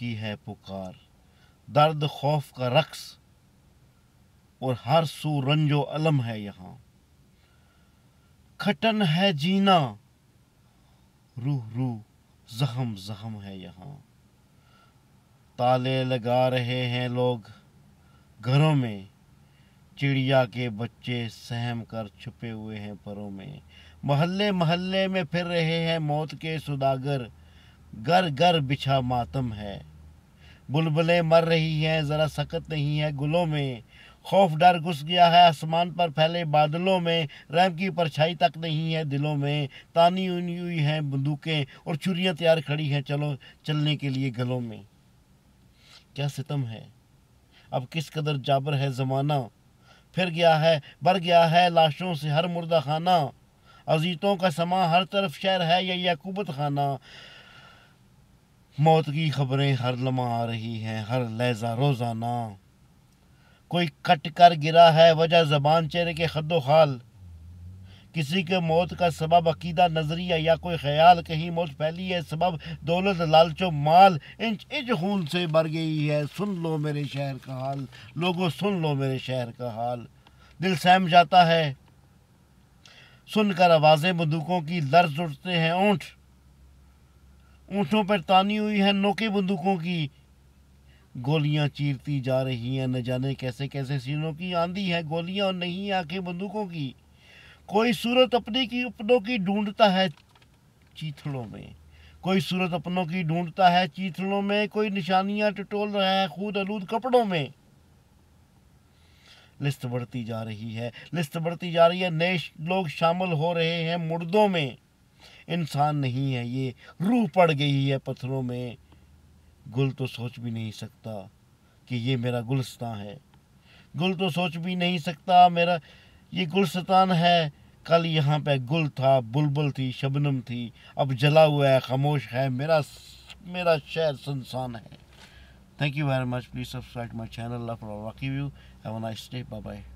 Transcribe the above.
की है पुकार दर्द खौफ का रक्स और हर सू रंजो अलम है यहाँ खटन है जीना रूह रूह जहम जहम है यहाँ ताले लगा रहे हैं लोग घरों में चिड़िया के बच्चे सहम कर छुपे हुए हैं परों में महल्ले महल्ले में फिर रहे हैं मौत के सुदागर घर घर बिछा मातम है बुलबुलें मर रही हैं ज़रा सकत नहीं है गुलों में खौफ डर घुस गया है आसमान पर फैले बादलों में रैम की परछाई तक नहीं है दिलों में तानी उनी हुई हैं बंदूकें और चुरियाँ तैयार खड़ी हैं चलो चलने के लिए गलों में क्या सितम है अब किस कदर जाबर है ज़माना फिर गया है भर गया है लाशों से हर मुर्दा खाना अजीतों का समा हर तरफ शहर है या याकूबत खाना मौत की खबरें हर लम्हा आ रही हैं हर लहजा रोज़ाना कोई कट कर गिरा है वजह जबान चेहरे के खदो खाल किसी के मौत का सबब अकीदा नजरिया या कोई ख्याल कहीं मौत फैली है सबब दौलत लालचो माल इंच इंच खून से भर गई है सुन लो मेरे शहर का हाल लोगों सुन लो मेरे शहर का हाल दिल सहम जाता है सुनकर आवाज़ें बंदूकों की लर्ज उठते हैं ऊँट ऊँटों पर तानी हुई है नोके बंदूकों की गोलियां चीरती जा रही हैं न जाने कैसे कैसे सीनों की आंधी है गोलियां और नहीं आंखें बंदूकों की कोई सूरत अपने की अपनों की ढूंढता है चीथड़ों में कोई सूरत अपनों की ढूंढता है चीथड़ों में कोई निशानियां टटोल रहा है खूद आलूद कपड़ों में लिस्ट बढ़ती जा रही है लिस्ट बढ़ती जा रही है नए लोग शामिल हो रहे हैं मुर्दों में इंसान नहीं है ये रूह पड़ गई है पत्थरों में गुल तो सोच भी नहीं सकता कि ये मेरा गुलस्तान है गुल तो सोच भी नहीं सकता मेरा ये गुलस्तान है कल यहाँ पे गुल था बुलबुल थी शबनम थी अब जला हुआ है खामोश है मेरा मेरा शहर सुनसान है thank you very much please subscribe my channel for wacky you have a nice day bye bye